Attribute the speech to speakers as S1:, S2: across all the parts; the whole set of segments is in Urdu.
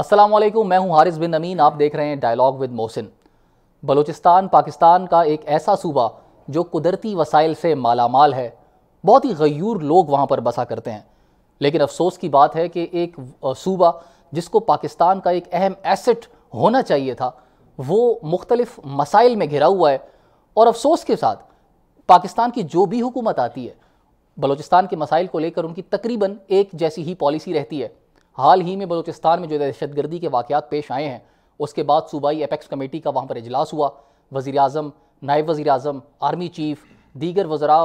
S1: السلام علیکم میں ہوں حارث بن امین آپ دیکھ رہے ہیں ڈائلاگ ود محسن بلوچستان پاکستان کا ایک ایسا صوبہ جو قدرتی وسائل سے مالا مال ہے بہت ہی غیور لوگ وہاں پر بسا کرتے ہیں لیکن افسوس کی بات ہے کہ ایک صوبہ جس کو پاکستان کا ایک اہم ایسٹ ہونا چاہیے تھا وہ مختلف مسائل میں گھرا ہوا ہے اور افسوس کے ساتھ پاکستان کی جو بھی حکومت آتی ہے بلوچستان کے مسائل کو لے کر ان کی تقریباً ایک جیسی ہی پالیسی رہتی ہے حال ہی میں بلوچستان میں جو دہشت گردی کے واقعات پیش آئے ہیں اس کے بعد صوبائی اپیکس کمیٹی کا وہاں پر اجلاس ہوا وزیر اعظم نائب وزیر اعظم آرمی چیف دیگر وزراء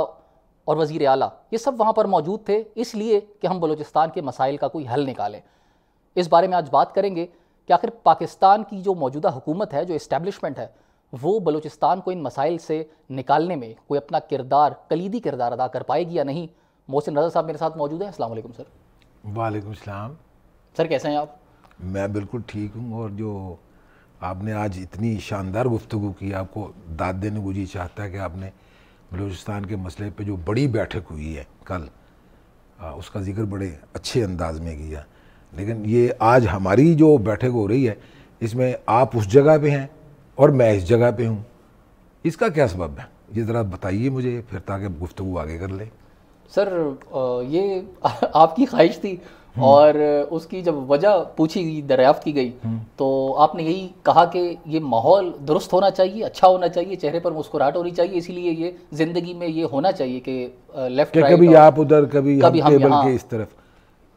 S1: اور وزیر اعلیٰ یہ سب وہاں پر موجود تھے اس لیے کہ ہم بلوچستان کے مسائل کا کوئی حل نکالیں اس بارے میں آج بات کریں گے کہ آخر پاکستان کی جو موجودہ حکومت ہے جو اسٹیبلشمنٹ ہے وہ بلوچستان کو ان مسائل سے نکالنے میں کوئی اپنا کردار کلیدی کردار ادا کر پائے گی یا نہیں محسن رضا صاحب میرے ساتھ موجود ہیں السلام علیکم سر وعلیکم السلام سر کیسے ہیں آپ
S2: میں بالکل ٹھیک ہوں اور جو آپ نے آج اتنی شاندار گفتگو کی آپ کو داد دینے کو جی چاہتا ہے کہ آپ نے بلوچستان کے مسئلے پہ جو بڑی بیٹھک ہوئی ہے کل اس کا ذکر بڑے اچھے انداز میں کیا لیکن یہ آج ہماری جو بیٹھک ہو رہی ہے اس میں آپ اس جگہ پہ ہیں اور میں اس جگہ پہ ہوں اس کا کیا سبب ہے یہ ذرا بتائیے مجھے پھر تاکہ گفتگو آگے کر لیں
S1: سر یہ آپ کی خواہش تھی اور اس کی جب وجہ پوچھی گئی دریافت کی گئی تو آپ نے یہی کہا کہ یہ ماحول درست ہونا چاہیے اچھا ہونا چاہیے چہرے پر مسکراہٹ ہونی چاہیے اسی لیے یہ زندگی میں یہ ہونا چاہیے کہ لیفٹ کبھی کبھی آپ
S2: ادھر ٹیبل کے اس طرف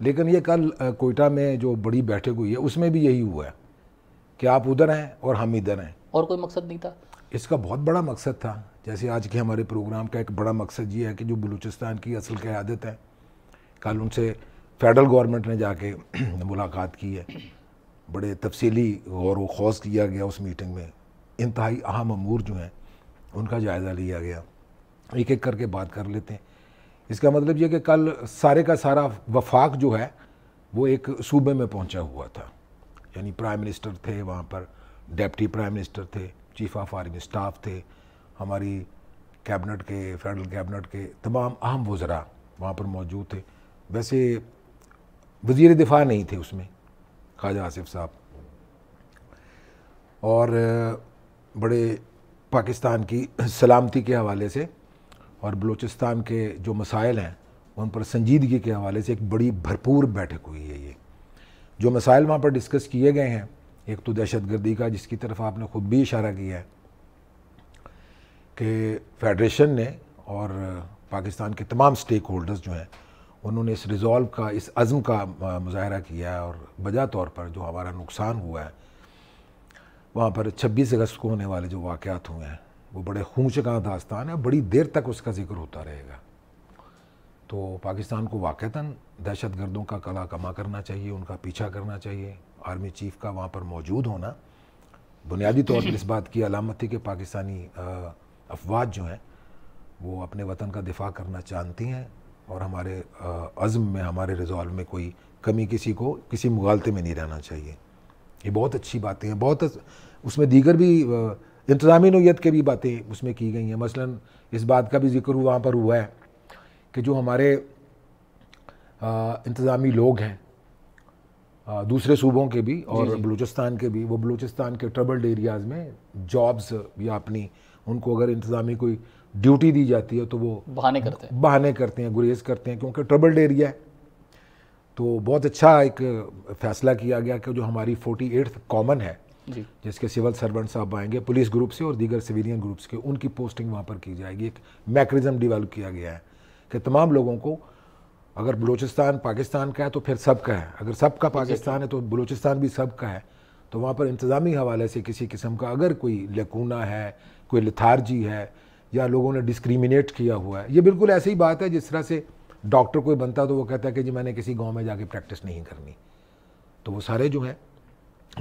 S2: لیکن یہ کل کوئٹہ میں جو بڑی بیٹھک ہوئی ہے اس میں بھی یہی ہوا ہے کہ آپ ادھر ہیں اور ہم ادھر ہیں
S1: اور کوئی مقصد نہیں تھا
S2: اس کا بہت بڑا مقصد تھا جیسے آج کے ہمارے پروگرام کا ایک بڑا مقصد یہ ہے کہ جو بلوچستان کی اصل قیادت ہے کل ان سے فیڈرل گورنمنٹ نے جا کے ملاقات کی ہے بڑے تفصیلی غور و خوص کیا گیا اس میٹنگ میں انتہائی اہم امور جو ہیں ان کا جائزہ لیا گیا ایک ایک کر کے بات کر لیتے ہیں اس کا مطلب یہ کہ کل سارے کا سارا وفاق جو ہے وہ ایک صوبے میں پہنچا ہوا تھا یعنی پرائم منسٹر تھے وہاں پر ڈیپٹی پرائم منسٹر تھے چیف آف آرمی اسٹاف تھے ہماری کیبنٹ کے فیڈرل کیبنٹ کے تمام اہم وزراء وہاں پر موجود تھے ویسے وزیر دفاع نہیں تھے اس میں خواجہ آصف صاحب اور بڑے پاکستان کی سلامتی کے حوالے سے اور بلوچستان کے جو مسائل ہیں ان پر سنجیدگی کے حوالے سے ایک بڑی بھرپور بیٹھک ہوئی ہے یہ جو مسائل وہاں پر ڈسکس کیے گئے ہیں ایک تو دہشت گردی کا جس کی طرف آپ نے خود بھی اشارہ کیا ہے کہ فیڈریشن نے اور پاکستان کے تمام سٹیک ہولڈرز جو ہیں انہوں نے اس ریزالو کا اس عزم کا مظاہرہ کیا اور بجا طور پر جو ہمارا نقصان ہوا ہے وہاں پر چھبیس اگست کو ہونے والے جو واقعات ہوئے ہیں وہ بڑے خونچکاں داستان ہیں بڑی دیر تک اس کا ذکر ہوتا رہے گا تو پاکستان کو واقعتاً دہشت گردوں کا کلا کما کرنا چاہیے ان کا پیچھا کرنا چاہیے آرمی چیف کا وہاں پر موجود ہونا بنیادی طور پر اس بات کی علامت تھی کہ پاکستانی افواج جو ہیں وہ اپنے وطن کا دفاع کرنا چاہتی ہیں اور ہمارے عزم میں ہمارے ریزالو میں کوئی کمی کسی کو کسی مغالطے میں نہیں رہنا چاہیے یہ بہت اچھی باتیں ہیں بہت اس میں دیگر بھی انتظامی نوعیت کے بھی باتیں اس میں کی گئی ہیں مثلا اس بات کا بھی ذکر وہاں پر ہوا ہے کہ جو ہمارے انتظامی لوگ ہیں دوسرے صوبوں کے بھی اور جی، جی۔ بلوچستان کے بھی وہ بلوچستان کے ٹربلڈ ایریاز میں جابز یا اپنی ان کو اگر انتظامی کوئی ڈیوٹی دی جاتی ہے تو وہ بہانے کرتے ہیں بہانے کرتے ہیں گریز کرتے ہیں کیونکہ ٹربلڈ ایریا ہے تو بہت اچھا ایک فیصلہ کیا گیا کہ جو ہماری فورٹی ایٹھ کامن ہے جی۔ جس کے سول سرونٹ صاحب آئیں گے پولیس گروپ سے اور دیگر سویلین گروپس کے ان کی پوسٹنگ وہاں پر کی جائے گی ایک میکنزم ڈیولپ کیا گیا ہے کہ تمام لوگوں کو اگر بلوچستان پاکستان کا ہے تو پھر سب کا ہے اگر سب کا جی۔ پاکستان ہے تو بلوچستان بھی سب کا ہے تو وہاں پر انتظامی حوالے سے کسی قسم کا اگر کوئی لکونا ہے کوئی لتھارجی ہے یا لوگوں نے ڈسکریمنیٹ کیا ہوا ہے یہ بالکل ایسی بات ہے جس طرح سے ڈاکٹر کوئی بنتا تو وہ کہتا ہے کہ جی میں نے کسی گاؤں میں جا کے پریکٹس نہیں کرنی تو وہ سارے جو ہیں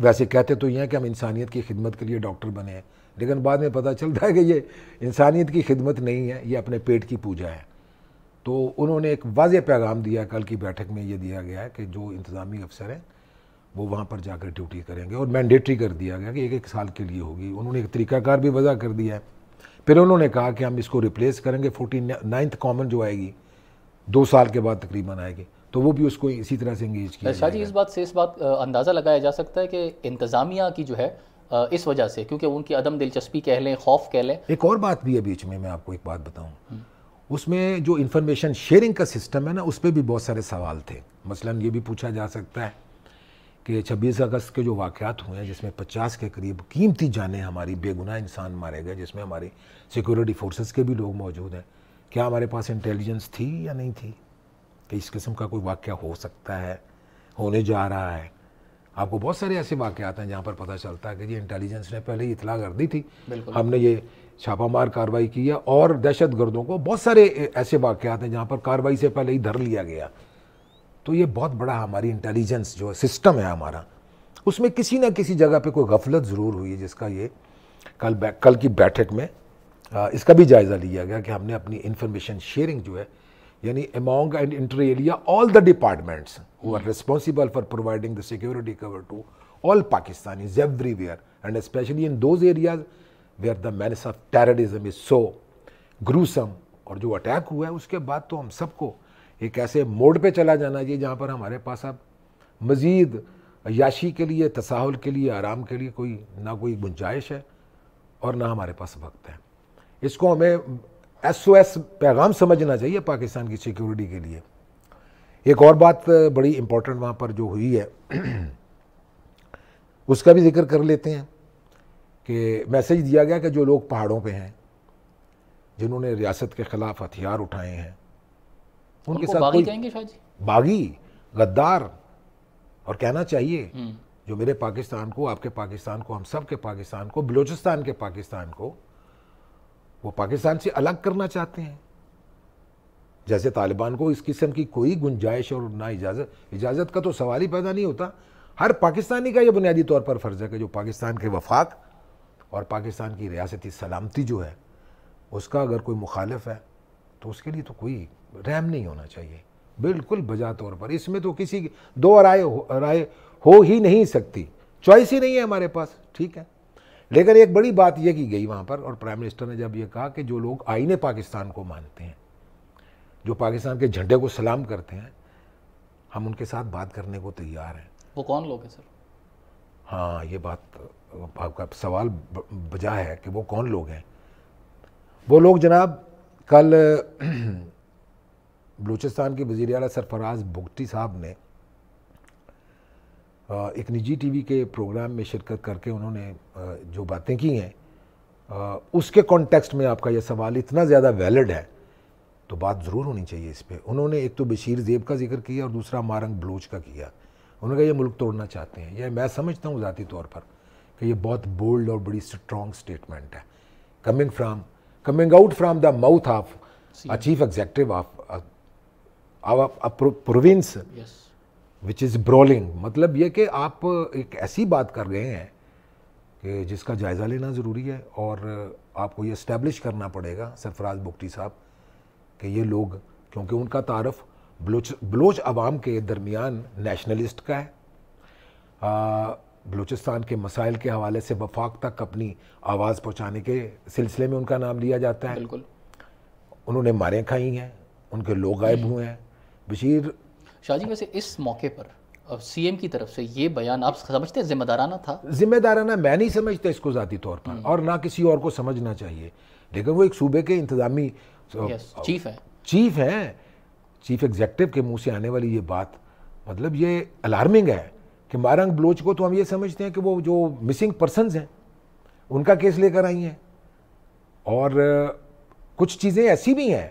S2: ویسے کہتے تو یہ ہیں کہ ہم انسانیت کی خدمت کے لیے ڈاکٹر بنے ہیں لیکن بعد میں پتہ چلتا ہے کہ یہ انسانیت کی خدمت نہیں ہے یہ اپنے پیٹ کی پوجا ہے تو انہوں نے ایک واضح پیغام دیا ہے کل کی بیٹھک میں یہ دیا گیا ہے کہ جو انتظامی افسر ہیں وہ وہاں پر جا کر ڈیوٹی کریں گے اور مینڈیٹری کر دیا گیا کہ ایک ایک سال کے لیے ہوگی انہوں نے ایک طریقہ کار بھی وضع کر دیا ہے پھر انہوں نے کہا کہ ہم اس کو ریپلیس کریں گے فورٹی نائنتھ کامن جو آئے گی دو سال کے بعد تقریباً آئے گی تو وہ بھی اس کو اسی طرح سے انگیج کیا شاہ
S1: جی اس بات سے اس بات اندازہ لگایا جا سکتا ہے کہ انتظامیہ کی جو ہے اس وجہ سے کیونکہ ان کی عدم دلچسپی کہہ لیں خوف کہہ لیں
S2: ایک اور بات بھی ہے بیچ میں میں آپ کو ایک بات بتاؤں اس میں جو انفارمیشن شیئرنگ کا سسٹم ہے نا اس پہ بھی بہت سارے سوال تھے مثلا یہ بھی پوچھا جا سکتا ہے کہ چھبیس اگست کے جو واقعات ہوئے ہیں جس میں پچاس کے قریب قیمتی جانیں ہماری بے گناہ انسان مارے گئے جس میں ہماری سیکیورٹی فورسز کے بھی لوگ موجود ہیں کیا ہمارے پاس انٹیلیجنس تھی یا نہیں تھی کہ اس قسم کا کوئی واقعہ ہو سکتا ہے ہونے جا رہا ہے آپ کو بہت سارے ایسے واقعات ہیں جہاں پر پتہ چلتا ہے کہ یہ جی انٹیلیجنس نے پہلے ہی اطلاع کر دی تھی ہم نے یہ چھاپہ مار کاروائی کی ہے اور دہشت گردوں کو بہت سارے ایسے واقعات ہیں جہاں پر کاروائی سے پہلے ہی دھر لیا گیا تو یہ بہت بڑا ہماری انٹیلیجنس جو ہے سسٹم ہے ہمارا اس میں کسی نہ کسی جگہ پہ کوئی غفلت ضرور ہوئی ہے جس کا یہ کل کل کی بیٹھک میں اس کا بھی جائزہ لیا گیا کہ ہم نے اپنی انفارمیشن شیئرنگ جو ہے یعنی among and inter area all the departments who are responsible for providing the security cover to all Pakistanis everywhere and especially in those areas where the menace of terrorism is so gruesome اور جو اٹیک ہوا ہے اس کے بعد تو ہم سب کو ایک ایسے موڈ پہ چلا جانا یہ جہاں پر ہمارے پاس اب مزید عیاشی کے لیے تساہل کے لیے آرام کے لیے کوئی نہ کوئی گنجائش ہے اور نہ ہمارے پاس وقت ہے اس کو ہمیں ایس او ایس پیغام سمجھنا چاہیے پاکستان کی سیکیورٹی کے لیے ایک اور بات بڑی امپورٹنٹ وہاں پر جو ہوئی ہے اس کا بھی ذکر کر لیتے ہیں کہ میسیج دیا گیا کہ جو لوگ پہاڑوں پہ ہیں جنہوں نے ریاست کے خلاف ہتھیار اٹھائے ہیں ان کے ساتھ جی؟ باغی غدار اور کہنا چاہیے جو میرے پاکستان کو آپ کے پاکستان کو ہم سب کے پاکستان کو بلوچستان کے پاکستان کو وہ پاکستان سے الگ کرنا چاہتے ہیں جیسے طالبان کو اس قسم کی کوئی گنجائش اور نہ اجازت اجازت کا تو سوال ہی پیدا نہیں ہوتا ہر پاکستانی کا یہ بنیادی طور پر فرض ہے کہ جو پاکستان کے وفاق اور پاکستان کی ریاستی سلامتی جو ہے اس کا اگر کوئی مخالف ہے تو اس کے لیے تو کوئی ریم نہیں ہونا چاہیے بالکل بجا طور پر اس میں تو کسی دو رائے رائے ہو ہی نہیں سکتی چوائس ہی نہیں ہے ہمارے پاس ٹھیک ہے لیکن ایک بڑی بات یہ کی گئی وہاں پر اور پرائم منسٹر نے جب یہ کہا کہ جو لوگ آئین پاکستان کو مانتے ہیں جو پاکستان کے جھنڈے کو سلام کرتے ہیں ہم ان کے ساتھ بات کرنے کو تیار ہیں
S1: وہ کون لوگ ہیں سر
S2: ہاں یہ بات آپ کا سوال بجا ہے کہ وہ کون لوگ ہیں وہ لوگ جناب کل بلوچستان کے وزیر اعلیٰ سرفراز بگٹی صاحب نے ایک نجی ٹی وی کے پروگرام میں شرکت کر کے انہوں نے جو باتیں کی ہیں اس کے کانٹیکسٹ میں آپ کا یہ سوال اتنا زیادہ ویلڈ ہے تو بات ضرور ہونی چاہیے اس پہ انہوں نے ایک تو بشیر زیب کا ذکر کیا اور دوسرا مارنگ بلوچ کا کیا انہوں نے کہا یہ ملک توڑنا چاہتے ہیں یہ میں سمجھتا ہوں ذاتی طور پر کہ یہ بہت بولڈ اور بڑی اسٹرانگ اسٹیٹمنٹ ہے coming from coming out from the mouth of chief executive of province which is brawling مطلب یہ کہ آپ ایک ایسی بات کر رہے ہیں کہ جس کا جائزہ لینا ضروری ہے اور آپ کو یہ اسٹیبلش کرنا پڑے گا سرفراز بکٹی صاحب کہ یہ لوگ کیونکہ ان کا تعارف بلوچ بلوچ عوام کے درمیان نیشنلسٹ کا ہے بلوچستان کے مسائل کے حوالے سے وفاق تک اپنی آواز پہنچانے کے سلسلے میں ان کا نام لیا جاتا ہے بالکل انہوں نے ماریں کھائی ہیں ان کے لوگ غائب ہوئے ہیں بشیر
S1: شاہ جی ویسے اس موقع پر سی ایم کی طرف سے یہ بیان آپ سمجھتے ہیں ذمہ دارانہ تھا ذمہ
S2: دارانہ میں نہیں سمجھتا اس کو ذاتی طور پر اور نہ کسی اور کو سمجھنا چاہیے لیکن وہ ایک صوبے کے انتظامی چیف ہیں چیف ہیں چیف ایگزیکٹو کے منہ سے آنے والی یہ بات مطلب یہ الارمنگ ہے کہ مارنگ بلوچ کو تو ہم یہ سمجھتے ہیں کہ وہ جو مسنگ پرسنز ہیں ان کا کیس لے کر آئی ہیں اور کچھ چیزیں ایسی بھی ہیں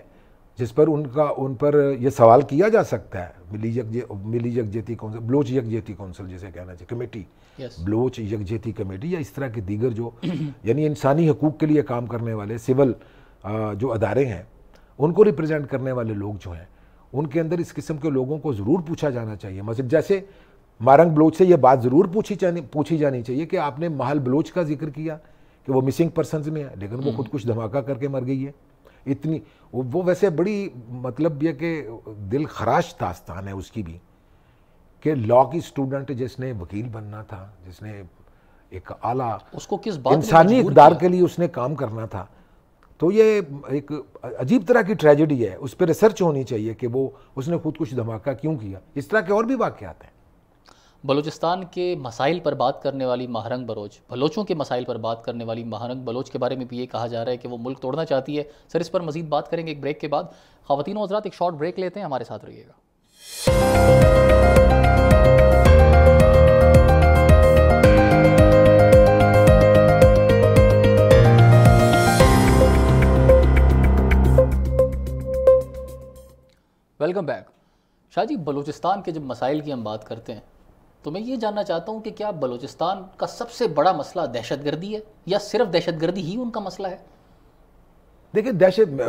S2: جس پر ان کا ان پر یہ سوال کیا جا سکتا ہے ملی ملی یک کونسل بلوچ کونسل جسے کہنا کمیٹی yes. بلوچ یکجہتی کمیٹی یا اس طرح کے دیگر جو یعنی انسانی حقوق کے لیے کام کرنے والے سول جو ادارے ہیں ان کو ریپرزینٹ کرنے والے لوگ جو ہیں ان کے اندر اس قسم کے لوگوں کو ضرور پوچھا جانا چاہیے مسجد جیسے مارنگ بلوچ سے یہ بات ضرور پوچھی پوچھی جانی چاہیے کہ آپ نے محل بلوچ کا ذکر کیا کہ وہ مسنگ پرسنز میں ہے لیکن وہ خود کچھ دھماکہ کر کے مر گئی ہے اتنی وہ ویسے بڑی مطلب یہ کہ دل خراش داستان ہے اس کی بھی کہ لاء کی اسٹوڈنٹ جس نے وکیل بننا تھا جس نے ایک اعلیٰ اس کو کس انسانی اقدار کے لیے اس نے کام کرنا تھا تو یہ ایک عجیب طرح کی ٹریجڈی ہے اس پہ ریسرچ ہونی چاہیے کہ وہ اس نے خود کچھ دھماکہ کیوں کیا اس طرح کے اور بھی واقعات ہیں
S1: بلوچستان کے مسائل پر بات کرنے والی مہرنگ بلوچ بلوچوں کے مسائل پر بات کرنے والی مہرنگ بلوچ کے بارے میں بھی یہ کہا جا رہا ہے کہ وہ ملک توڑنا چاہتی ہے سر اس پر مزید بات کریں گے ایک بریک کے بعد خواتین و حضرات ایک شارٹ بریک لیتے ہیں ہمارے ساتھ رہیے گا ویلکم بیک شاہ جی بلوچستان کے جب مسائل کی ہم بات کرتے ہیں تو میں یہ جاننا چاہتا ہوں کہ کیا بلوچستان کا سب سے بڑا مسئلہ دہشت گردی ہے یا صرف دہشت گردی ہی ان کا مسئلہ ہے
S2: دیکھیں دہشت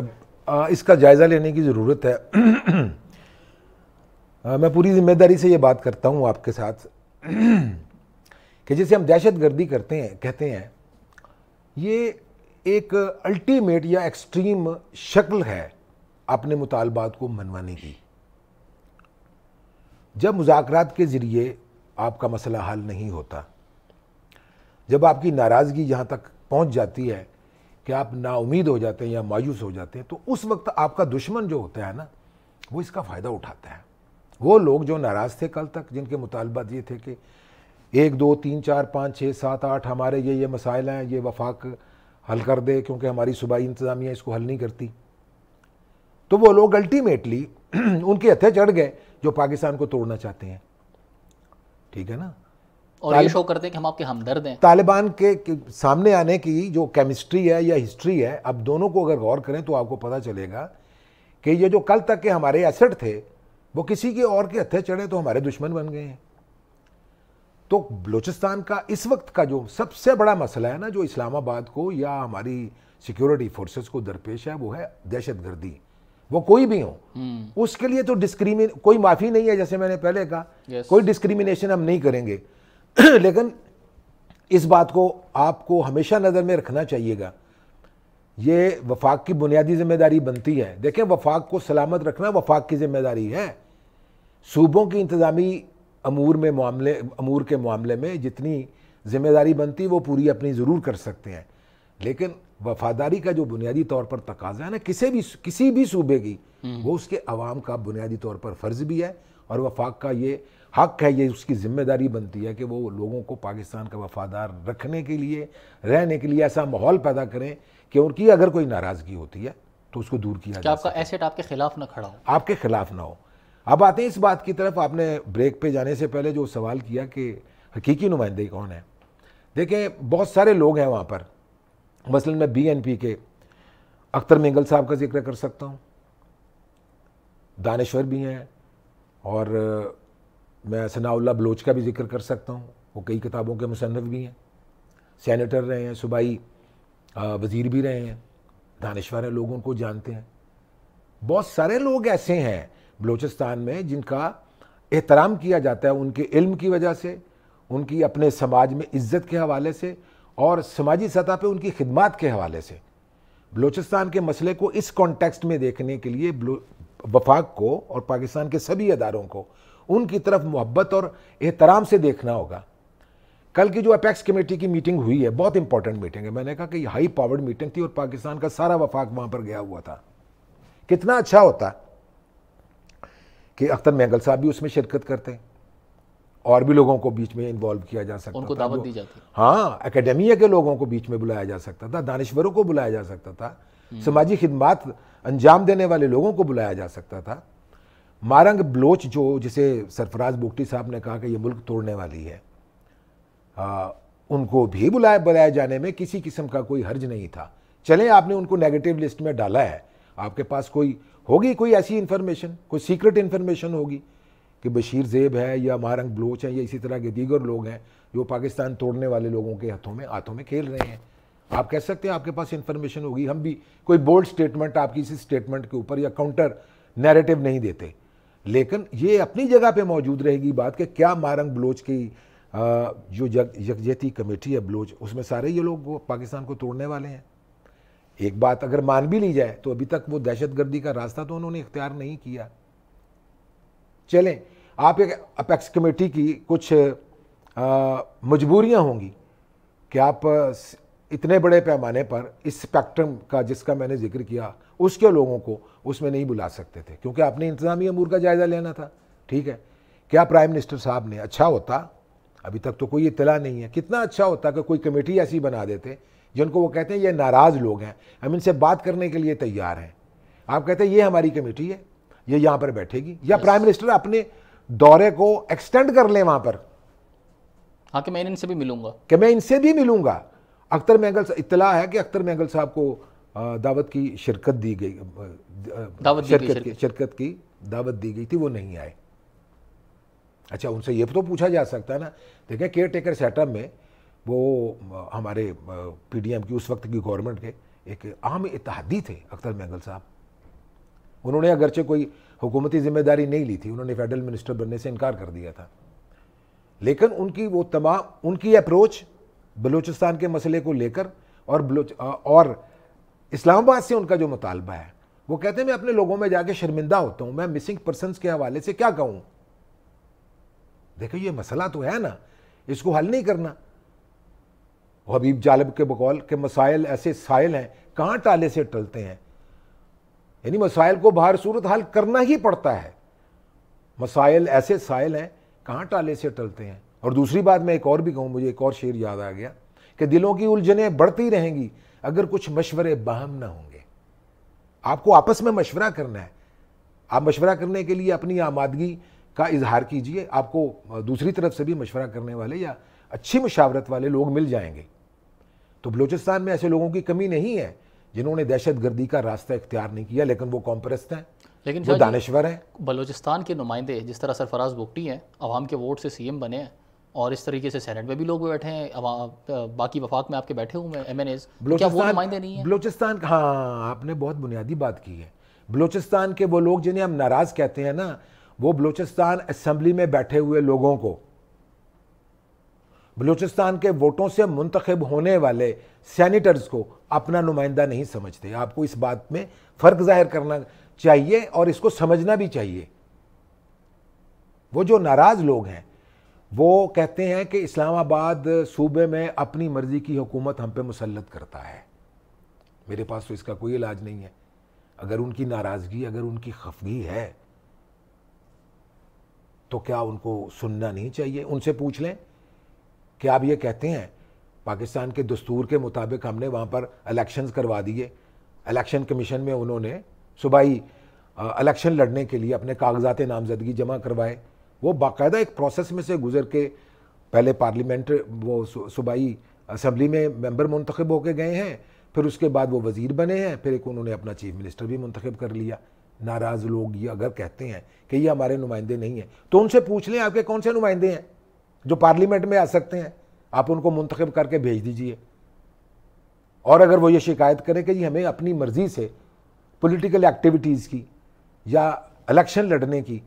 S2: اس کا جائزہ لینے کی ضرورت ہے میں پوری ذمہ داری سے یہ بات کرتا ہوں آپ کے ساتھ کہ جسے ہم دہشت گردی کرتے ہیں کہتے ہیں یہ ایک الٹیمیٹ یا ایکسٹریم شکل ہے اپنے مطالبات کو منوانے کی جب مذاکرات کے ذریعے آپ کا مسئلہ حل نہیں ہوتا جب آپ کی ناراضگی یہاں تک پہنچ جاتی ہے کہ آپ نا امید ہو جاتے ہیں یا مایوس ہو جاتے ہیں تو اس وقت آپ کا دشمن جو ہوتا ہے نا وہ اس کا فائدہ اٹھاتا ہے وہ لوگ جو ناراض تھے کل تک جن کے مطالبات یہ تھے کہ ایک دو تین چار پانچ چھ سات آٹھ ہمارے یہ یہ مسائل ہیں یہ وفاق حل کر دے کیونکہ ہماری صوبائی انتظامیہ اس کو حل نہیں کرتی تو وہ لوگ الٹیمیٹلی ان کے ہتھے چڑھ گئے جو پاکستان کو توڑنا چاہتے ہیں ٹھیک ہے نا اور یہ شو
S1: کرتے ہیں ہیں کہ ہم آپ کے ہمدرد طالبان
S2: کے سامنے آنے کی جو کیمسٹری ہے یا ہسٹری ہے اب دونوں کو اگر غور کریں تو آپ کو پتا چلے گا کہ یہ جو کل تک کے ہمارے ایسٹ تھے وہ کسی کے اور کے ہتھے چڑھے تو ہمارے دشمن بن گئے ہیں تو بلوچستان کا اس وقت کا جو سب سے بڑا مسئلہ ہے نا جو اسلام آباد کو یا ہماری سیکیورٹی فورسز کو درپیش ہے وہ ہے دہشت گردی وہ کوئی بھی ہوں اس کے لیے تو ڈسکریمن کوئی معافی نہیں ہے جیسے میں نے پہلے کہا کوئی ڈسکریمنیشن ہم نہیں کریں گے لیکن اس بات کو آپ کو ہمیشہ نظر میں رکھنا چاہیے گا یہ وفاق کی بنیادی ذمہ داری بنتی ہے دیکھیں وفاق کو سلامت رکھنا وفاق کی ذمہ داری ہے صوبوں کی انتظامی امور میں معاملے امور کے معاملے میں جتنی ذمہ داری بنتی وہ پوری اپنی ضرور کر سکتے ہیں لیکن وفاداری کا جو بنیادی طور پر تقاضا ہے نا کسی بھی کسی بھی صوبے کی وہ اس کے عوام کا بنیادی طور پر فرض بھی ہے اور وفاق کا یہ حق ہے یہ اس کی ذمہ داری بنتی ہے کہ وہ لوگوں کو پاکستان کا وفادار رکھنے کے لیے رہنے کے لیے ایسا ماحول پیدا کریں کہ ان کی اگر کوئی ناراضگی ہوتی ہے تو اس کو دور کیا جائے
S1: آپ کا ایسٹ آپ کے خلاف نہ کھڑا ہو
S2: آپ کے خلاف نہ ہو اب آتے ہیں اس بات کی طرف آپ نے بریک پہ جانے سے پہلے جو سوال کیا کہ حقیقی نمائندے کون ہیں دیکھیں بہت سارے لوگ ہیں وہاں پر مثلا میں بی این پی کے اختر مینگل صاحب کا ذکر کر سکتا ہوں دانشور بھی ہیں اور میں ثناء اللہ بلوچ کا بھی ذکر کر سکتا ہوں وہ کئی کتابوں کے مصنف بھی ہیں سینیٹر رہے ہیں صوبائی وزیر بھی رہے ہیں دانشور ہیں لوگوں کو جانتے ہیں بہت سارے لوگ ایسے ہیں بلوچستان میں جن کا احترام کیا جاتا ہے ان کے علم کی وجہ سے ان کی اپنے سماج میں عزت کے حوالے سے اور سماجی سطح پہ ان کی خدمات کے حوالے سے بلوچستان کے مسئلے کو اس کانٹیکسٹ میں دیکھنے کے لیے وفاق کو اور پاکستان کے سبھی اداروں کو ان کی طرف محبت اور احترام سے دیکھنا ہوگا کل کی جو اپیکس کمیٹی کی میٹنگ ہوئی ہے بہت امپورٹنٹ میٹنگ ہے میں نے کہا کہ یہ ہائی پاورڈ میٹنگ تھی اور پاکستان کا سارا وفاق وہاں پر گیا ہوا تھا کتنا اچھا ہوتا کہ اختر مینگل صاحب بھی اس میں شرکت کرتے ہیں اور بھی لوگوں کو بیچ میں انوالو کیا جا سکتا ان کو دعوت دی جاتی ہاں اکیڈیمیا کے لوگوں کو بیچ میں بلایا جا سکتا تھا دانشوروں کو بلایا جا سکتا تھا سماجی خدمات انجام دینے والے لوگوں کو بلایا جا سکتا تھا مارنگ بلوچ جو جسے سرفراز بوکٹی صاحب نے کہا کہ یہ ملک توڑنے والی ہے ان کو بھی بلایا بلائے جانے میں کسی قسم کا کوئی حرج نہیں تھا چلیں آپ نے ان کو نیگیٹو لسٹ میں ڈالا ہے آپ کے پاس کوئی ہوگی کوئی ایسی انفارمیشن کوئی سیکرٹ انفارمیشن ہوگی کہ بشیر زیب ہے یا مارنگ بلوچ ہیں یا اسی طرح کے دیگر لوگ ہیں جو پاکستان توڑنے والے لوگوں کے ہاتھوں میں ہاتھوں میں کھیل رہے ہیں آپ کہہ سکتے ہیں آپ کے پاس انفارمیشن ہوگی ہم بھی کوئی بولڈ سٹیٹمنٹ آپ کی اسی سٹیٹمنٹ کے اوپر یا کاؤنٹر نیریٹو نہیں دیتے لیکن یہ اپنی جگہ پہ موجود رہے گی بات کہ کیا مارنگ بلوچ کی جو یکجہتی کمیٹی ہے بلوچ اس میں سارے یہ لوگ پاکستان کو توڑنے والے ہیں ایک بات اگر مان بھی لی جائے تو ابھی تک وہ دہشت گردی کا راستہ تو انہوں نے اختیار نہیں کیا چلیں آپ ایک اپیکس کمیٹی کی کچھ مجبوریاں ہوں گی کہ آپ اتنے بڑے پیمانے پر اس اسپیکٹرم کا جس کا میں نے ذکر کیا اس کے لوگوں کو اس میں نہیں بلا سکتے تھے کیونکہ آپ نے انتظامی امور کا جائزہ لینا تھا ٹھیک ہے کیا پرائم منسٹر صاحب نے اچھا ہوتا ابھی تک تو کوئی اطلاع نہیں ہے کتنا اچھا ہوتا کہ کوئی کمیٹی ایسی بنا دیتے جن کو وہ کہتے ہیں یہ ناراض لوگ ہیں ہم ان سے بات کرنے کے لیے تیار ہیں آپ کہتے ہیں یہ ہماری کمیٹی ہے یہ یہاں پر بیٹھے گی یا پرائم منسٹر اپنے دورے کو ایکسٹینڈ کر لیں وہاں پر
S1: ہاں کہ میں ان سے بھی ملوں گا
S2: کہ میں ان سے بھی ملوں گا اختر مینگل اطلاع ہے کہ اختر مینگل صاحب کو دعوت کی شرکت دی گئی دعوت شرکت, شرکت, شرکت, شرکت کی دعوت دی گئی تھی وہ نہیں آئے اچھا ان سے یہ تو پوچھا جا سکتا ہے نا دیکھیں کیئر ٹیکر سیٹ اپ میں وہ ہمارے پی ڈی ایم کی اس وقت کی گورنمنٹ کے ایک عام اتحادی تھے اختر مینگل صاحب انہوں نے اگرچہ کوئی حکومتی ذمہ داری نہیں لی تھی انہوں نے فیڈرل منسٹر بننے سے انکار کر دیا تھا لیکن ان کی وہ تمام ان کی اپروچ بلوچستان کے مسئلے کو لے کر اور اور اسلام آباد سے ان کا جو مطالبہ ہے وہ کہتے ہیں میں اپنے لوگوں میں جا کے شرمندہ ہوتا ہوں میں مسنگ پرسنس کے حوالے سے کیا کہوں دیکھو یہ مسئلہ تو ہے نا اس کو حل نہیں کرنا حبیب جالب کے بقول کے مسائل ایسے سائل ہیں کہاں ٹالے سے ٹلتے ہیں یعنی مسائل کو باہر صورت حل کرنا ہی پڑتا ہے مسائل ایسے سائل ہیں کہاں ٹالے سے ٹلتے ہیں اور دوسری بات میں ایک اور بھی کہوں مجھے ایک اور شعر یاد آ گیا کہ دلوں کی الجھنیں بڑھتی رہیں گی اگر کچھ مشورے باہم نہ ہوں گے آپ کو آپس میں مشورہ کرنا ہے آپ مشورہ کرنے کے لیے اپنی آمادگی کا اظہار کیجئے آپ کو دوسری طرف سے بھی مشورہ کرنے والے یا اچھی مشاورت والے لوگ مل جائیں گے تو بلوچستان میں ایسے لوگوں کی کمی نہیں ہے جنہوں نے دہشت گردی کا راستہ اختیار نہیں کیا لیکن وہ کمپرست ہیں
S1: لیکن وہ جی، دانشور ہیں بلوچستان کے نمائندے جس طرح سرفراز بگٹی ہیں عوام کے ووٹ سے سی ایم بنے ہیں اور اس طریقے سے سینٹ میں بھی لوگ بیٹھے ہیں باقی وفاق میں آپ کے بیٹھے ہوئے ایم این ایز کیا وہ نمائندے نہیں ہیں
S2: بلوچستان ہاں آپ نے بہت بنیادی بات کی ہے بلوچستان کے وہ لوگ جنہیں ہم ناراض کہتے ہیں نا وہ بلوچستان اسمبلی میں بیٹھے ہوئے لوگوں کو بلوچستان کے ووٹوں سے منتخب ہونے والے سینیٹرز کو اپنا نمائندہ نہیں سمجھتے آپ کو اس بات میں فرق ظاہر کرنا چاہیے اور اس کو سمجھنا بھی چاہیے وہ جو ناراض لوگ ہیں وہ کہتے ہیں کہ اسلام آباد صوبے میں اپنی مرضی کی حکومت ہم پہ مسلط کرتا ہے میرے پاس تو اس کا کوئی علاج نہیں ہے اگر ان کی ناراضگی اگر ان کی خفگی ہے تو کیا ان کو سننا نہیں چاہیے ان سے پوچھ لیں کہ آپ یہ کہتے ہیں پاکستان کے دستور کے مطابق ہم نے وہاں پر الیکشنز کروا دیے الیکشن کمیشن میں انہوں نے صوبائی الیکشن لڑنے کے لیے اپنے کاغذات نامزدگی جمع کروائے وہ باقاعدہ ایک پروسیس میں سے گزر کے پہلے پارلیمنٹ وہ صوبائی اسمبلی میں ممبر منتخب ہو کے گئے ہیں پھر اس کے بعد وہ وزیر بنے ہیں پھر ایک انہوں نے اپنا چیف منسٹر بھی منتخب کر لیا ناراض لوگ یہ اگر کہتے ہیں کہ یہ ہمارے نمائندے نہیں ہیں تو ان سے پوچھ لیں آپ کے کون سے نمائندے ہیں جو پارلیمنٹ میں آ سکتے ہیں آپ ان کو منتخب کر کے بھیج دیجئے اور اگر وہ یہ شکایت کریں کہ جی ہمیں اپنی مرضی سے پولیٹیکل ایکٹیویٹیز کی یا الیکشن لڑنے کی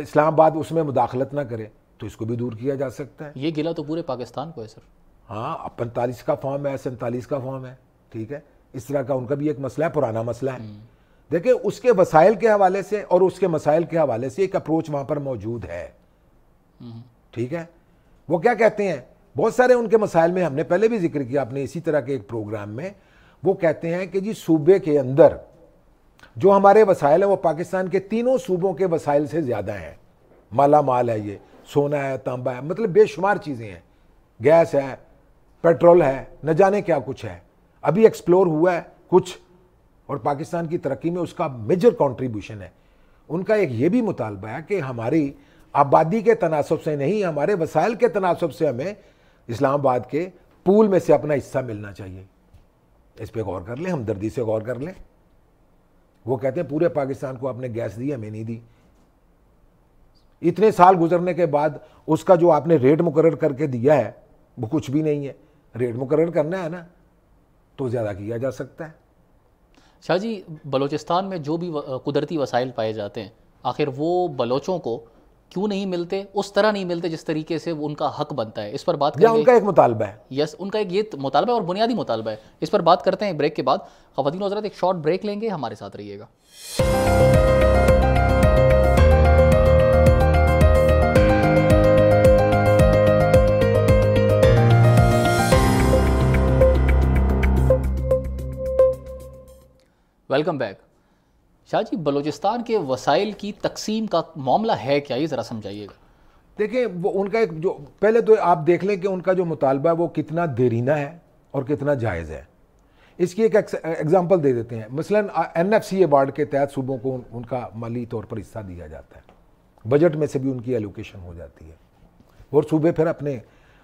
S2: اسلام آباد اس میں مداخلت نہ کرے تو اس کو بھی دور کیا جا سکتا
S1: ہے یہ گلا تو پورے پاکستان کو ہے سر
S2: ہاں پینتالیس کا فارم ہے سینتالیس کا فارم ہے ٹھیک ہے اس طرح کا ان کا بھی ایک مسئلہ ہے پرانا مسئلہ ہے دیکھیں اس کے وسائل کے حوالے سے اور اس کے مسائل کے حوالے سے ایک اپروچ وہاں پر موجود ہے ٹھیک ہے وہ کیا کہتے ہیں بہت سارے ان کے مسائل میں ہم نے پہلے بھی ذکر کیا اپنے اسی طرح کے ایک پروگرام میں وہ کہتے ہیں کہ جی صوبے کے اندر جو ہمارے وسائل ہیں وہ پاکستان کے تینوں صوبوں کے وسائل سے زیادہ ہیں مالا مال ہے یہ سونا ہے تانبا ہے مطلب بے شمار چیزیں ہیں گیس ہے پیٹرول ہے نہ جانے کیا کچھ ہے ابھی ایکسپلور ہوا ہے کچھ اور پاکستان کی ترقی میں اس کا میجر کانٹریبیوشن ہے ان کا ایک یہ بھی مطالبہ ہے کہ ہماری آبادی کے تناسب سے نہیں ہمارے وسائل کے تناسب سے ہمیں اسلام آباد کے پول میں سے اپنا حصہ ملنا چاہیے اس پہ غور کر لیں ہمدردی سے غور کر لیں وہ کہتے ہیں پورے پاکستان کو آپ نے گیس دی ہمیں نہیں دی اتنے سال گزرنے کے بعد اس کا جو آپ نے ریٹ مقرر کر کے دیا ہے وہ کچھ بھی نہیں ہے ریٹ مقرر کرنا ہے نا تو زیادہ کیا جا سکتا ہے
S1: شاہ جی بلوچستان میں جو بھی قدرتی وسائل پائے جاتے ہیں آخر وہ بلوچوں کو کیوں نہیں ملتے اس طرح نہیں ملتے جس طریقے سے ان کا حق بنتا ہے اس پر بات کریں ہیں ان کا ایک مطالبہ ہے یس ان کا ایک یہ مطالبہ ہے اور بنیادی مطالبہ ہے اس پر بات کرتے ہیں بریک کے بعد خواتین حضرت ایک شارٹ بریک لیں گے ہمارے ساتھ رہیے گا ویلکم بیک شاہ جی بلوچستان کے وسائل کی تقسیم کا معاملہ ہے کیا یہ ذرا سمجھائیے گا
S2: دیکھیں وہ ان کا ایک جو پہلے تو آپ دیکھ لیں کہ ان کا جو مطالبہ ہے وہ کتنا دیرینہ ہے اور کتنا جائز ہے اس کی ایک ایگزامپل دے دیتے ہیں مثلا این ایف سی ایوارڈ کے تحت صوبوں کو ان کا مالی طور پر حصہ دیا جاتا ہے بجٹ میں سے بھی ان کی ایلوکیشن ہو جاتی ہے اور صوبے پھر اپنے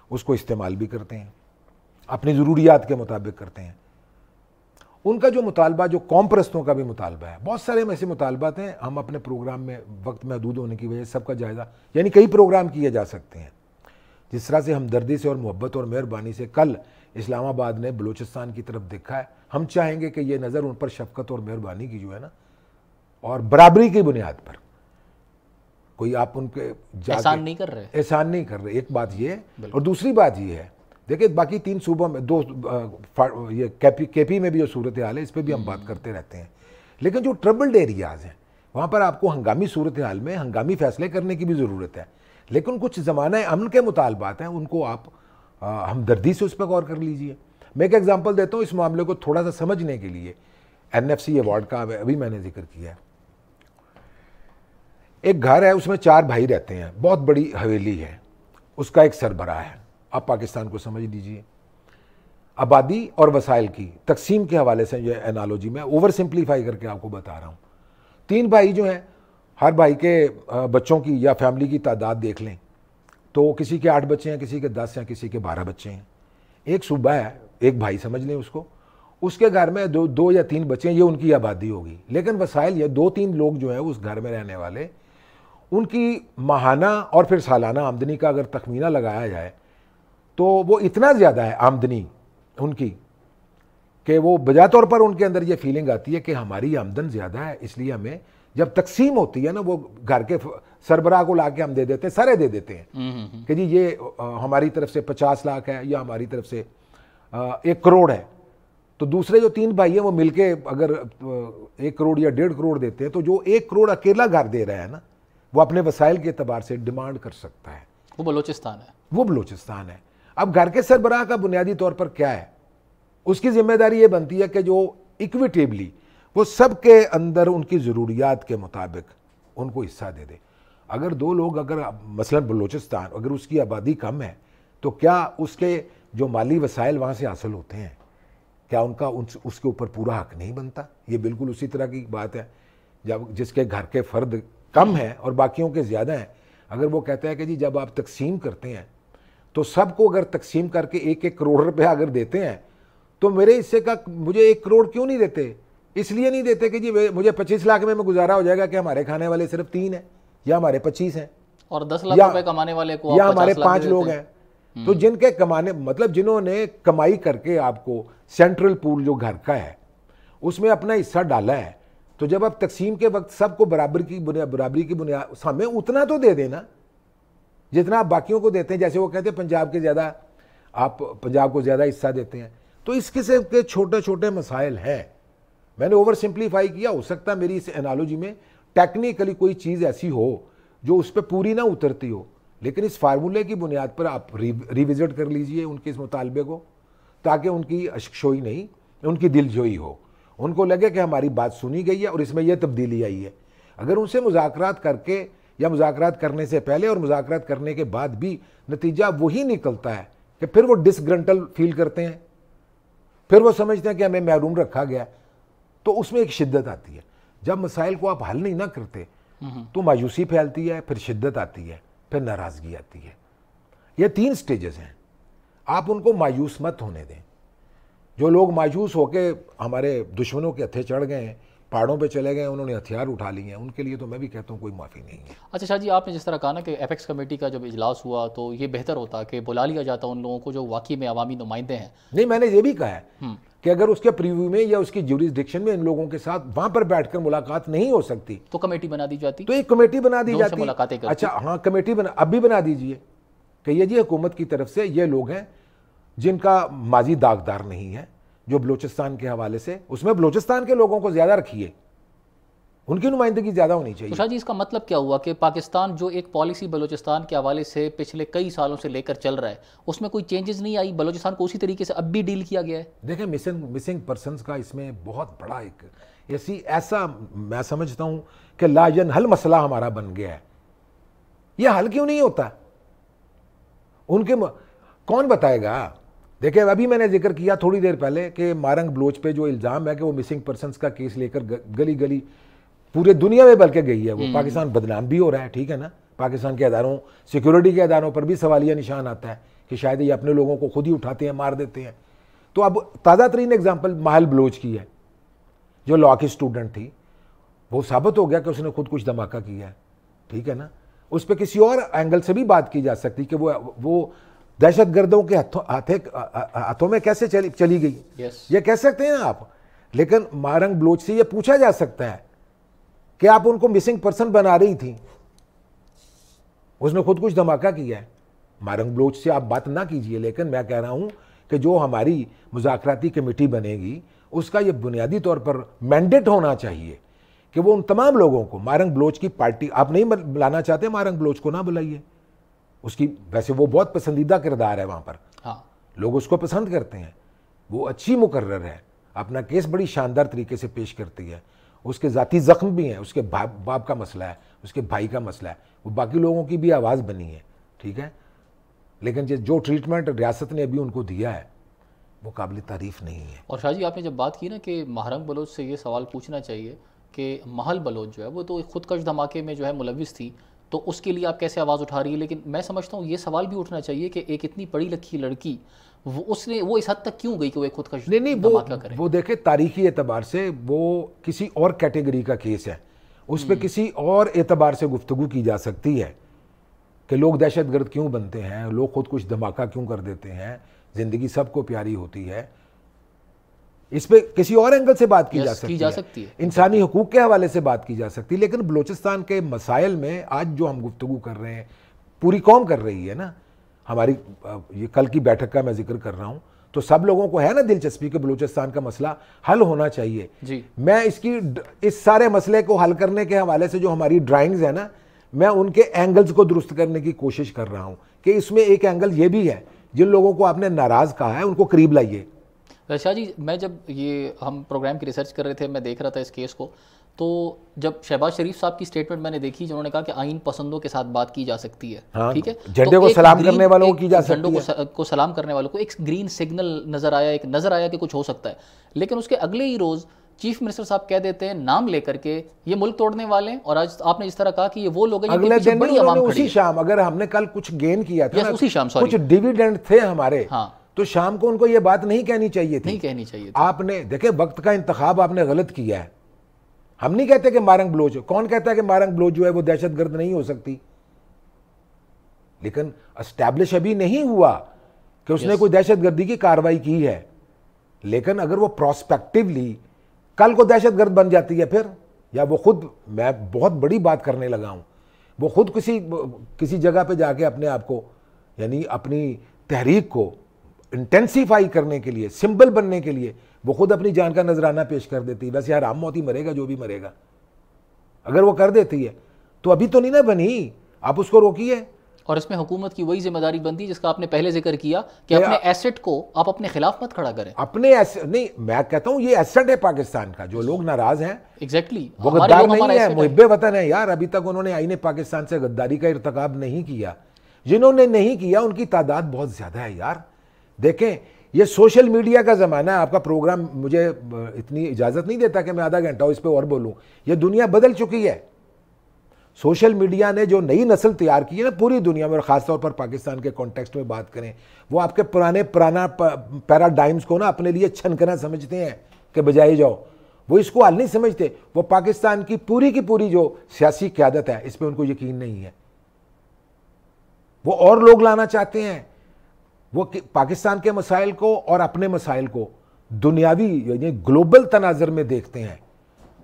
S2: اس کو استعمال بھی کرتے ہیں اپنی ضروریات کے مطابق کرتے ہیں ان کا جو مطالبہ جو قوم پرستوں کا بھی مطالبہ ہے بہت سارے ایسے مطالبات ہیں ہم اپنے پروگرام میں وقت محدود ہونے کی وجہ سے سب کا جائزہ یعنی کئی پروگرام کیے جا سکتے ہیں جس طرح سے ہمدردی سے اور محبت اور مہربانی سے کل اسلام آباد نے بلوچستان کی طرف دیکھا ہے ہم چاہیں گے کہ یہ نظر ان پر شفقت اور مہربانی کی جو ہے نا اور برابری کی بنیاد پر کوئی آپ ان کے احسان نہیں کر رہے احسان نہیں کر رہے ایک بات یہ اور دوسری بات یہ ہے دیکھیں باقی تین صوبوں میں دو یہ کے پی میں بھی جو صورتحال ہے اس پہ بھی ہم بات کرتے رہتے ہیں لیکن جو ٹربلڈ ایریاز ہیں وہاں پر آپ کو ہنگامی صورتحال میں ہنگامی فیصلے کرنے کی بھی ضرورت ہے لیکن کچھ زمانہ امن کے مطالبات ہیں ان کو آپ ہمدردی سے اس پہ غور کر لیجئے میں ایک ایگزامپل دیتا ہوں اس معاملے کو تھوڑا سا سمجھنے کے لیے این ایف سی ایوارڈ کا ابھی میں نے ذکر کیا ہے ایک گھر ہے اس میں چار بھائی رہتے ہیں بہت بڑی حویلی ہے اس کا ایک سربراہ ہے آپ پاکستان کو سمجھ لیجئے آبادی اور وسائل کی تقسیم کے حوالے سے یہ انالوجی میں اوور سمپلیفائی کر کے آپ کو بتا رہا ہوں تین بھائی جو ہیں ہر بھائی کے بچوں کی یا فیملی کی تعداد دیکھ لیں تو کسی کے آٹھ بچے ہیں کسی کے دس ہیں کسی کے بارہ بچے ہیں ایک صوبہ ہے ایک بھائی سمجھ لیں اس کو اس کے گھر میں دو دو یا تین بچے ہیں یہ ان کی آبادی ہوگی لیکن وسائل یہ دو تین لوگ جو ہیں اس گھر میں رہنے والے ان کی ماہانہ اور پھر سالانہ آمدنی کا اگر تخمینہ لگایا جائے تو وہ اتنا زیادہ ہے آمدنی ان کی کہ وہ بجا طور پر ان کے اندر یہ فیلنگ آتی ہے کہ ہماری آمدن زیادہ ہے اس لیے ہمیں جب تقسیم ہوتی ہے نا وہ گھر کے سربراہ کو لا کے ہم دے دیتے ہیں سارے دے دیتے ہیں کہ جی یہ ہماری طرف سے پچاس لاکھ ہے یا ہماری طرف سے ایک کروڑ ہے تو دوسرے جو تین بھائی ہیں وہ مل کے اگر ایک کروڑ یا ڈیڑھ کروڑ دیتے ہیں تو جو ایک کروڑ اکیلا گھر دے رہا ہے نا وہ اپنے وسائل کے اعتبار سے ڈیمانڈ کر سکتا ہے
S1: وہ بلوچستان ہے
S2: وہ بلوچستان ہے اب گھر کے سربراہ کا بنیادی طور پر کیا ہے اس کی ذمہ داری یہ بنتی ہے کہ جو اکویٹیبلی وہ سب کے اندر ان کی ضروریات کے مطابق ان کو حصہ دے دے اگر دو لوگ اگر مثلا بلوچستان اگر اس کی آبادی کم ہے تو کیا اس کے جو مالی وسائل وہاں سے حاصل ہوتے ہیں کیا ان کا اس کے اوپر پورا حق نہیں بنتا یہ بالکل اسی طرح کی بات ہے جب جس کے گھر کے فرد کم ہیں اور باقیوں کے زیادہ ہیں اگر وہ کہتا ہے کہ جی جب آپ تقسیم کرتے ہیں تو سب کو اگر تقسیم کر کے ایک ایک کروڑ روپیہ اگر دیتے ہیں تو میرے حصے کا مجھے ایک کروڑ کیوں نہیں دیتے اس لیے نہیں دیتے کہ جی مجھے پچیس لاکھ میں گزارا ہو جائے گا کہ ہمارے کھانے والے صرف تین ہیں یا ہمارے پچیس ہیں
S1: اور دس لاکھ روپے کمانے والے کو یا ہمارے پانچ لوگ ہیں تو
S2: جن کے کمانے مطلب جنہوں نے کمائی کر کے آپ کو سینٹرل پول جو گھر کا ہے اس میں اپنا حصہ ڈالا ہے تو جب آپ تقسیم کے وقت سب کو برابر کی برابری کی بنیاد سامنے اتنا تو دے دینا جتنا آپ باقیوں کو دیتے ہیں جیسے وہ کہتے ہیں پنجاب کے زیادہ آپ پنجاب کو زیادہ حصہ دیتے ہیں تو اس قسم کے چھوٹے چھوٹے مسائل ہیں میں نے اوور سمپلیفائی کیا ہو سکتا ہے میری اس انالوجی میں ٹیکنیکلی کوئی چیز ایسی ہو جو اس پہ پوری نہ اترتی ہو لیکن اس فارمولے کی بنیاد پر آپ ریوزٹ کر لیجئے ان کے اس مطالبے کو تاکہ ان کی اشکشوئی نہیں ان کی دل جوئی ہو ان کو لگے کہ ہماری بات سنی گئی ہے اور اس میں یہ تبدیلی آئی ہے اگر ان سے مذاکرات کر کے یا مذاکرات کرنے سے پہلے اور مذاکرات کرنے کے بعد بھی نتیجہ وہی نکلتا ہے کہ پھر وہ ڈس گرنٹل فیل کرتے ہیں پھر وہ سمجھتے ہیں کہ ہمیں محروم رکھا گیا تو اس میں ایک شدت آتی ہے جب مسائل کو آپ حل نہیں نہ کرتے تو مایوسی پھیلتی ہے پھر شدت آتی ہے پھر ناراضگی آتی ہے یہ تین سٹیجز ہیں آپ ان کو مایوس مت ہونے دیں جو لوگ مایوس ہو کے ہمارے دشمنوں کے ہتھے چڑھ گئے ہیں پہاڑوں پہ چلے گئے انہوں نے ہتھیار اٹھا لیے ہیں ان کے لیے تو میں بھی کہتا ہوں کوئی معافی نہیں ہے
S1: اچھا شاہ جی آپ نے جس طرح کہا نا کہ ایپیکس کمیٹی کا جب اجلاس ہوا تو یہ بہتر ہوتا کہ بلا لیا جاتا ان لوگوں کو جو واقعی میں عوامی نمائندے ہیں
S2: نہیں میں نے یہ بھی کہا ہے کہ اگر اس کے پریویو میں یا اس کی جوریسڈکشن ڈکشن میں ان لوگوں کے ساتھ وہاں پر بیٹھ کر ملاقات نہیں ہو سکتی تو کمیٹی بنا دی جاتی تو ایک کمیٹی بنا دی جاتی ملاقاتیں اچھا ہاں کمیٹی بنا اب بھی بنا دیجئے کہ یہ جی حکومت کی طرف سے یہ لوگ ہیں جن کا ماضی داغدار نہیں ہے جو بلوچستان کے حوالے سے اس میں بلوچستان کے لوگوں کو زیادہ رکھیے ان کی نمائندگی زیادہ ہونی چاہیے شاہ
S1: جی اس کا مطلب کیا ہوا کہ پاکستان جو ایک پالیسی بلوچستان کے حوالے سے پچھلے کئی سالوں سے لے کر چل رہا ہے اس میں کوئی چینجز نہیں آئی بلوچستان کو اسی طریقے سے اب بھی ڈیل کیا گیا ہے
S2: دیکھیں مسنگ پرسنز کا اس میں بہت بڑا ایک ایسی ایسا میں سمجھتا ہوں کہ جن حل مسئلہ ہمارا بن گیا ہے یہ حل کیوں نہیں ہوتا ان کے کون بتائے گا دیکھیں ابھی میں نے ذکر کیا تھوڑی دیر پہلے کہ مارنگ بلوچ پہ جو الزام ہے کہ وہ مسنگ پرسنس کا کیس لے کر گلی گلی پورے دنیا میں بلکہ گئی ہے وہ پاکستان بدنام بھی ہو رہا ہے ٹھیک ہے نا پاکستان کے اداروں سیکیورٹی کے اداروں پر بھی سوالیہ نشان آتا ہے کہ شاید یہ اپنے لوگوں کو خود ہی اٹھاتے ہیں مار دیتے ہیں تو اب تازہ ترین اگزامپل ماہل بلوچ کی ہے جو لاء کی اسٹوڈنٹ تھی وہ ثابت ہو گیا کہ اس نے خود کچھ دھماکہ کیا ہے ٹھیک ہے نا اس پہ کسی اور اینگل سے بھی بات کی جا سکتی کہ وہ دہشت گردوں کے ہاتھوں میں کیسے چلی گئی یہ کہہ سکتے ہیں آپ لیکن مارنگ بلوچ سے یہ پوچھا جا سکتا ہے کہ آپ ان کو مسنگ پرسن بنا رہی تھی اس نے خود کچھ دھماکہ کیا ہے مارنگ بلوچ سے آپ بات نہ کیجئے لیکن میں کہہ رہا ہوں کہ جو ہماری مذاکراتی کمیٹی بنے گی اس کا یہ بنیادی طور پر مینڈیٹ ہونا چاہیے کہ وہ ان تمام لوگوں کو مارنگ بلوچ کی پارٹی آپ نہیں بلانا چاہتے مارنگ بلوچ کو نہ بلائیے اس کی ویسے وہ بہت پسندیدہ کردار ہے وہاں پر ہاں لوگ اس کو پسند کرتے ہیں وہ اچھی مقرر ہے اپنا کیس بڑی شاندار طریقے سے پیش کرتی ہے اس کے ذاتی زخم بھی ہیں اس کے باپ کا مسئلہ ہے اس کے بھائی کا مسئلہ ہے وہ باقی لوگوں کی بھی آواز بنی ہے ٹھیک ہے لیکن جو ٹریٹمنٹ ریاست نے ابھی ان کو دیا ہے وہ قابل تعریف نہیں ہے
S1: اور شاہ جی آپ نے جب بات کی نا کہ محرم بلوچ سے یہ سوال پوچھنا چاہیے کہ محل بلوچ جو ہے وہ تو خودکش دھماکے میں جو ہے ملوث تھی تو اس کے لیے آپ کیسے آواز اٹھا رہی ہے لیکن میں سمجھتا ہوں یہ سوال بھی اٹھنا چاہیے کہ ایک اتنی پڑھی لکھی لڑکی وہ اس نے وہ اس حد تک کیوں گئی کہ وہ خود کش نہیں وہ وہ دیکھیں
S2: تاریخی اعتبار سے وہ کسی اور کیٹیگری کا کیس ہے اس پہ کسی اور اعتبار سے گفتگو کی جا سکتی ہے کہ لوگ دہشت گرد کیوں بنتے ہیں لوگ خود کچھ دھماکہ کیوں کر دیتے ہیں زندگی سب کو پیاری ہوتی ہے اس پہ کسی اور اینگل سے بات کی جا سکتی ہے انسانی حقوق کے حوالے سے بات کی جا سکتی ہے لیکن بلوچستان کے مسائل میں آج جو ہم گفتگو کر رہے ہیں پوری قوم کر رہی ہے نا ہماری یہ کل کی بیٹھک کا میں ذکر کر رہا ہوں تو سب لوگوں کو ہے نا دلچسپی کہ بلوچستان کا مسئلہ حل ہونا چاہیے جی۔ میں اس کی اس سارے مسئلے کو حل کرنے کے حوالے سے جو ہماری ڈرائنگز ہیں نا میں ان کے اینگلز کو درست کرنے کی کوشش کر رہا ہوں کہ اس میں ایک اینگل یہ بھی ہے جن لوگوں کو آپ نے ناراض کہا ہے ان کو قریب لائیے
S1: شاہ جی میں جب یہ ہم پروگرام کی ریسرچ کر رہے تھے میں دیکھ رہا تھا اس کیس کو تو جب شہباز شریف صاحب کی سٹیٹمنٹ میں نے دیکھی جنہوں نے کہا کہ آئین پسندوں کے ساتھ بات کی جا سکتی ہے ہاں، کو سلام کرنے والوں کی جا سکتی ہے کو سلام کرنے والوں کو ایک گرین سگنل نظر آیا ایک نظر آیا کہ کچھ ہو سکتا ہے لیکن اس کے اگلے ہی روز چیف منسٹر صاحب کہہ دیتے ہیں نام لے کر کے یہ ملک توڑنے والے ہیں اور آج آپ نے اس طرح کہا کہ یہ وہ لوگ ہیں اگلے دن نے اسی
S2: شام اگر ہم کل کچھ گین کیا تھا کچھ ڈیویڈنڈ تھے ہمارے ہاں تو شام کو ان کو یہ بات نہیں کہنی چاہیے تھی کہنی چاہیے آپ نے دیکھیں وقت کا انتخاب آپ نے غلط کیا ہے ہم نہیں کہتے کہ مارنگ بلوچ کون کہتا ہے کہ مارنگ بلوچ جو ہے وہ دہشت گرد نہیں ہو سکتی لیکن اسٹیبلش ابھی نہیں ہوا کہ اس نے کوئی دہشت گردی کی کاروائی کی ہے لیکن اگر وہ پراسپیکٹولی کل کو دہشت گرد بن جاتی ہے پھر یا وہ خود میں بہت بڑی بات کرنے لگا ہوں وہ خود کسی کسی جگہ پہ جا کے اپنے آپ کو یعنی اپنی تحریک کو انٹینسیفائی کرنے کے لیے سمبل بننے کے لیے وہ خود اپنی جان کا نظرانہ پیش کر دیتی ویسے یار عام موت ہی مرے گا جو بھی مرے
S1: گا اگر وہ کر دیتی ہے
S2: تو ابھی تو نہیں نہ بنی آپ اس کو روکیے
S1: اور اس میں حکومت کی وہی ذمہ داری بندی جس کا آپ نے پہلے ذکر کیا کہ اپنے ایسٹ کو آپ اپنے خلاف مت کھڑا کریں اپنے
S2: ایسٹ نہیں میں کہتا ہوں یہ ایسٹ ہے پاکستان کا جو لوگ ناراض ہیں ایگزیکٹلی وہ غدار نہیں ہے محب وطن ہے یار ابھی تک انہوں نے آئین پاکستان سے غداری کا ارتقاب نہیں کیا جنہوں نے نہیں کیا ان کی تعداد بہت زیادہ ہے یار دیکھیں یہ سوشل میڈیا کا زمانہ ہے آپ کا پروگرام مجھے اتنی اجازت نہیں دیتا کہ میں آدھا گھنٹہ اس پہ اور بولوں یہ دنیا بدل چکی ہے سوشل میڈیا نے جو نئی نسل تیار کی ہے نا پوری دنیا میں اور خاص طور پر پاکستان کے کانٹیکسٹ میں بات کریں وہ آپ کے پرانے پرانا پیراڈائمز کو نا اپنے لیے چھنکنا سمجھتے ہیں کہ بجائے جاؤ وہ اس کو حل نہیں سمجھتے وہ پاکستان کی پوری کی پوری جو سیاسی قیادت ہے اس پہ ان کو یقین نہیں ہے وہ اور لوگ لانا چاہتے ہیں وہ پاکستان کے مسائل کو اور اپنے مسائل کو دنیاوی یعنی گلوبل تناظر میں دیکھتے ہیں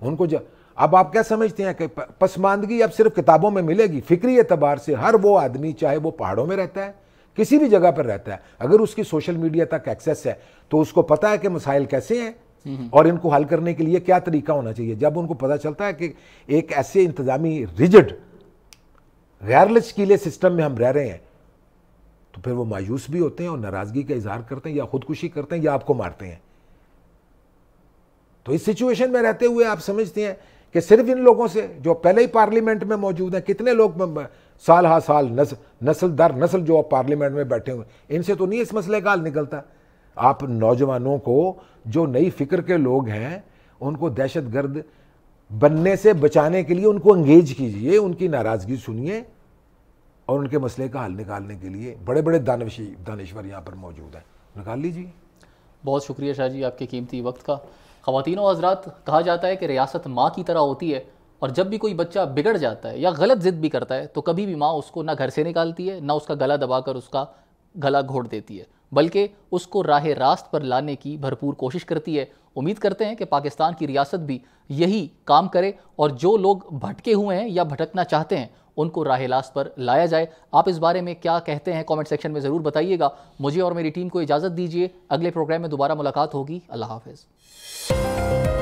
S2: ان کو جو اب آپ کیا سمجھتے ہیں کہ پسماندگی اب صرف کتابوں میں ملے گی فکری اعتبار سے ہر وہ آدمی چاہے وہ پہاڑوں میں رہتا ہے کسی بھی جگہ پر رہتا ہے اگر اس کی سوشل میڈیا تک ایکسیس ہے تو اس کو پتا ہے کہ مسائل کیسے ہیں اور ان کو حل کرنے کے لیے کیا طریقہ ہونا چاہیے جب ان کو پتا چلتا ہے کہ ایک ایسے انتظامی ریجڈ غیر لچکیلے سسٹم میں ہم رہ رہے ہیں تو پھر وہ مایوس بھی ہوتے ہیں اور ناراضگی کا اظہار کرتے ہیں یا خودکشی کرتے ہیں یا آپ کو مارتے ہیں تو اس سچویشن میں رہتے ہوئے آپ سمجھتے ہیں کہ صرف ان لوگوں سے جو پہلے ہی پارلیمنٹ میں موجود ہیں کتنے لوگ سال ہا سال نسل در نسل جو آپ پارلیمنٹ میں بیٹھے ہوئے ان سے تو نہیں اس مسئلے کا حل نکلتا آپ نوجوانوں کو جو نئی فکر کے لوگ ہیں ان کو دہشت گرد بننے سے بچانے کے لیے ان کو انگیج کیجئے ان کی ناراضگی سنیے اور ان کے
S1: مسئلے کا حل نکالنے کے لیے بڑے بڑے دانشی دانشور یہاں پر موجود ہیں نکال لیجیے بہت شکریہ شاہ جی آپ کے قیمتی وقت کا خواتین و حضرات کہا جاتا ہے کہ ریاست ماں کی طرح ہوتی ہے اور جب بھی کوئی بچہ بگڑ جاتا ہے یا غلط ضد بھی کرتا ہے تو کبھی بھی ماں اس کو نہ گھر سے نکالتی ہے نہ اس کا گلا دبا کر اس کا گلا گھوڑ دیتی ہے بلکہ اس کو راہ راست پر لانے کی بھرپور کوشش کرتی ہے امید کرتے ہیں کہ پاکستان کی ریاست بھی یہی کام کرے اور جو لوگ بھٹکے ہوئے ہیں یا بھٹکنا چاہتے ہیں ان کو راہ لاسٹ پر لایا جائے آپ اس بارے میں کیا کہتے ہیں کامنٹ سیکشن میں ضرور بتائیے گا مجھے اور میری ٹیم کو اجازت دیجیے اگلے پروگرام میں دوبارہ ملاقات ہوگی اللہ حافظ